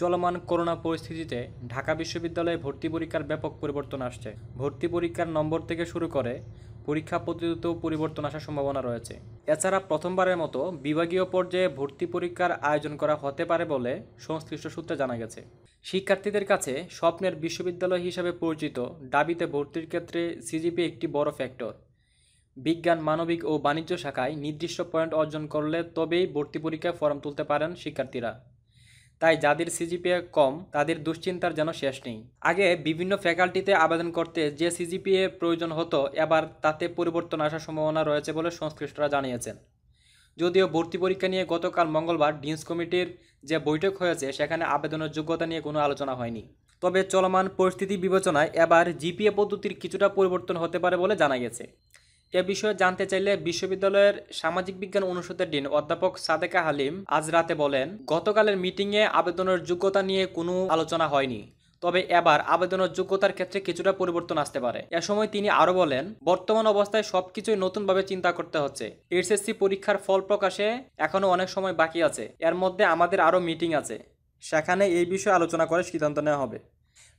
চলমান করোনা পরিস্থিতিতে ঢাকা বিশ্ববিদ্যালয়ে ভর্তি পরীক্ষার ব্যাপক পরিবর্তন আসছে ভর্তি পরীক্ষার নম্বর থেকে শুরু করে পরীক্ষা পদ্ধতিতেও পরিবর্তন আসার সম্ভাবনা রয়েছে এছাড়া প্রথমবারের মতো বিভাগীয় পর্যায়ে ভর্তি পরীক্ষার আয়োজন করা হতে পারে বলে সংশ্লিষ্ট সূত্রে জানা গেছে শিক্ষার্থীদের কাছে স্বপ্নের বিশ্ববিদ্যালয় হিসাবে পরিচিত ডাবিতে ভর্তির ক্ষেত্রে সিজিপি একটি বড় ফ্যাক্টর বিজ্ঞান মানবিক ও বাণিজ্য শাখায় নির্দিষ্ট পয়েন্ট অর্জন করলে তবেই ভর্তি পরীক্ষায় ফর্ম তুলতে পারেন শিক্ষার্থীরা তাই যাদের সিজিপিএ কম তাদের দুশ্চিন্তার যেন শেষ নেই আগে বিভিন্ন ফ্যাকাল্টিতে আবেদন করতে যে সিজিপিএ প্রয়োজন হতো এবার তাতে পরিবর্তন আসার সম্ভাবনা রয়েছে বলে সংশ্লিষ্টরা জানিয়েছেন যদিও ভর্তি পরীক্ষা নিয়ে গতকাল মঙ্গলবার ডিন্স কমিটির যে বৈঠক হয়েছে সেখানে আবেদনের যোগ্যতা নিয়ে কোনো আলোচনা হয়নি তবে চলমান পরিস্থিতি বিবেচনায় এবার জিপিএ পদ্ধতির কিছুটা পরিবর্তন হতে পারে বলে জানা গেছে এ বিষয়ে জানতে চাইলে বিশ্ববিদ্যালয়ের সামাজিক বিজ্ঞান অনুষদের ডিন অধ্যাপক সাদেকা হালিম আজ রাতে বলেন গতকালের মিটিংয়ে আবেদনের যোগ্যতা নিয়ে কোনো আলোচনা হয়নি তবে এবার আবেদনের যোগ্যতার ক্ষেত্রে কিছুটা পরিবর্তন আসতে পারে এ সময় তিনি আরও বলেন বর্তমান অবস্থায় সবকিছুই নতুনভাবে চিন্তা করতে হচ্ছে এইচএসসি পরীক্ষার ফল প্রকাশে এখনও অনেক সময় বাকি আছে এর মধ্যে আমাদের আরও মিটিং আছে সেখানে এই বিষয়ে আলোচনা করে সিদ্ধান্ত নেওয়া হবে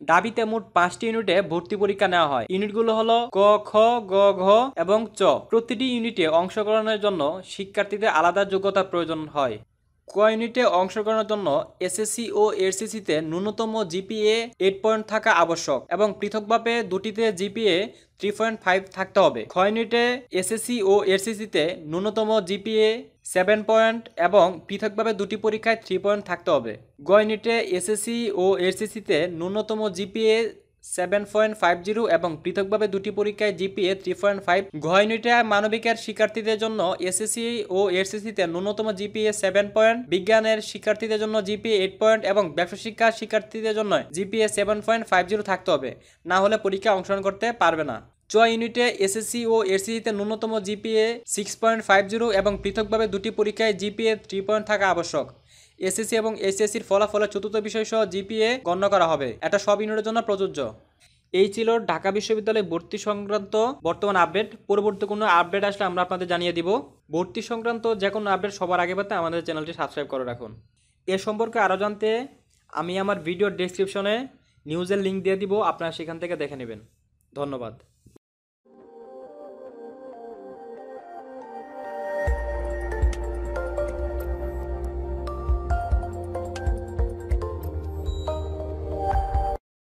দাবিতে মোট পাঁচটি ইউনিটে ভর্তি পরীক্ষা নেওয়া হয় ইউনিটগুলো হলো ক খ গ ঘ এবং চ প্রতিটি ইউনিটে অংশগ্রহণের জন্য শিক্ষার্থীদের আলাদা যোগ্যতা প্রয়োজন হয় ক ইউনিটে অংশগ্রহণের জন্য এসএসসি ও এরসিসিতে ন্যূনতম জিপিএ এইট পয়েন্ট থাকা আবশ্যক এবং পৃথকভাবে দুটিতে জিপিএ থ্রি পয়েন্ট ফাইভ থাকতে হবে খ ইউনিটে এসএসসি ও এরসিসিতে ন্যূনতম জিপিএ সেভেন পয়েন্ট এবং পৃথকভাবে দুটি পরীক্ষায় থ্রি পয়েন্ট থাকতে হবে গয়নিটে এসএসসি ও এসএসসিতে ন্যূনতম GPA seven point five zero এবং পৃথকভাবে দুটি পরীক্ষায় জিপিএ থ্রি পয়েন্ট ফাইভ গয়নিটে মানবিকের শিক্ষার্থীদের জন্য এসএসসি ও এসএসসিতে ন্যূনতম জিপিএ সেভেন পয়েন্ট বিজ্ঞানের শিক্ষার্থীদের জন্য জিপিএ এইট পয়েন্ট এবং ব্যবসা শিক্ষা শিক্ষার্থীদের জন্য GPA seven point five zero থাকতে হবে না হলে পরীক্ষায় অংশগ্রহণ করতে পারবে না চ ইউনিটে এসএসসি ও এসএসসিতে ন্যূনতম GPA six point five zero এবং পৃথকভাবে দুটি পরীক্ষায় জিপিএ থ্রি পয়েন্ট থাকা আবশ্যক এসএসসি এবং এসএসসির ফলাফলে চতুর্থ বিষয় সহ জিপিএ গণ্য করা হবে এটা সব ইউনিটের জন্য প্রযোজ্য এই ছিল ঢাকা বিশ্ববিদ্যালয়ে ভর্তি সংক্রান্ত বর্তমান আপডেট পরবর্তী কোনো আপডেট আসলে আমরা আপনাদের জানিয়ে দিব ভর্তি সংক্রান্ত যে কোনো আপডেট সবার আগে পাতে আমাদের চ্যানেলটি সাবস্ক্রাইব করে রাখুন এ সম্পর্কে আরও জানতে আমি আমার ভিডিওর ডিসক্রিপশনে নিউজের লিঙ্ক দিয়ে দিব আপনারা সেখান থেকে দেখে নেবেন ধন্যবাদ